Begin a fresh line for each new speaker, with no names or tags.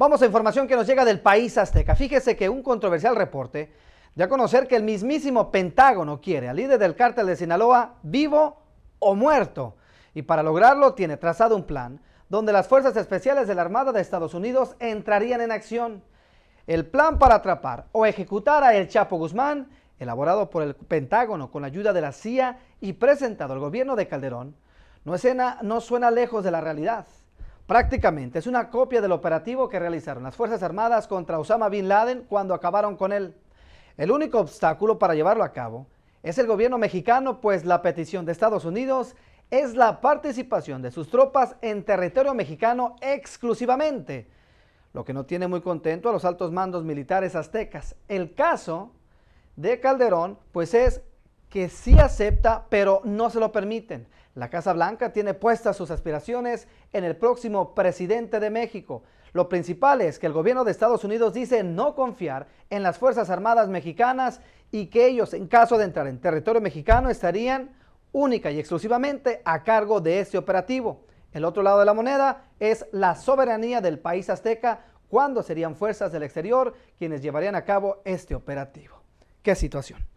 Vamos a información que nos llega del país azteca. Fíjese que un controversial reporte ya conocer que el mismísimo Pentágono quiere al líder del cártel de Sinaloa vivo o muerto. Y para lograrlo tiene trazado un plan donde las fuerzas especiales de la Armada de Estados Unidos entrarían en acción. El plan para atrapar o ejecutar a El Chapo Guzmán, elaborado por el Pentágono con la ayuda de la CIA y presentado al gobierno de Calderón, no, no suena lejos de la realidad. Prácticamente es una copia del operativo que realizaron las Fuerzas Armadas contra Osama Bin Laden cuando acabaron con él. El único obstáculo para llevarlo a cabo es el gobierno mexicano, pues la petición de Estados Unidos es la participación de sus tropas en territorio mexicano exclusivamente, lo que no tiene muy contento a los altos mandos militares aztecas. El caso de Calderón, pues es que sí acepta, pero no se lo permiten. La Casa Blanca tiene puestas sus aspiraciones en el próximo presidente de México. Lo principal es que el gobierno de Estados Unidos dice no confiar en las Fuerzas Armadas mexicanas y que ellos, en caso de entrar en territorio mexicano, estarían única y exclusivamente a cargo de este operativo. El otro lado de la moneda es la soberanía del país azteca cuando serían fuerzas del exterior quienes llevarían a cabo este operativo. ¿Qué situación?